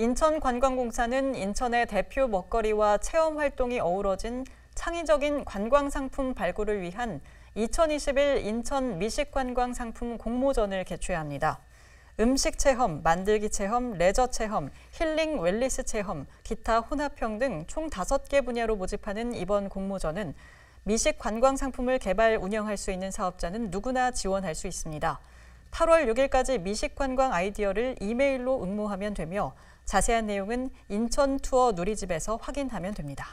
인천관광공사는 인천의 대표 먹거리와 체험 활동이 어우러진 창의적인 관광 상품 발굴을 위한 2021 인천 미식관광 상품 공모전을 개최합니다. 음식 체험, 만들기 체험, 레저 체험, 힐링 웰리스 체험, 기타 혼합형 등 총 5개 분야로 모집하는 이번 공모전은 미식 관광 상품을 개발 운영할 수 있는 사업자는 누구나 지원할 수 있습니다. 8월 6일까지 미식관광 아이디어를 이메일로 응모하면 되며 자세한 내용은 인천 투어 누리집에서 확인하면 됩니다.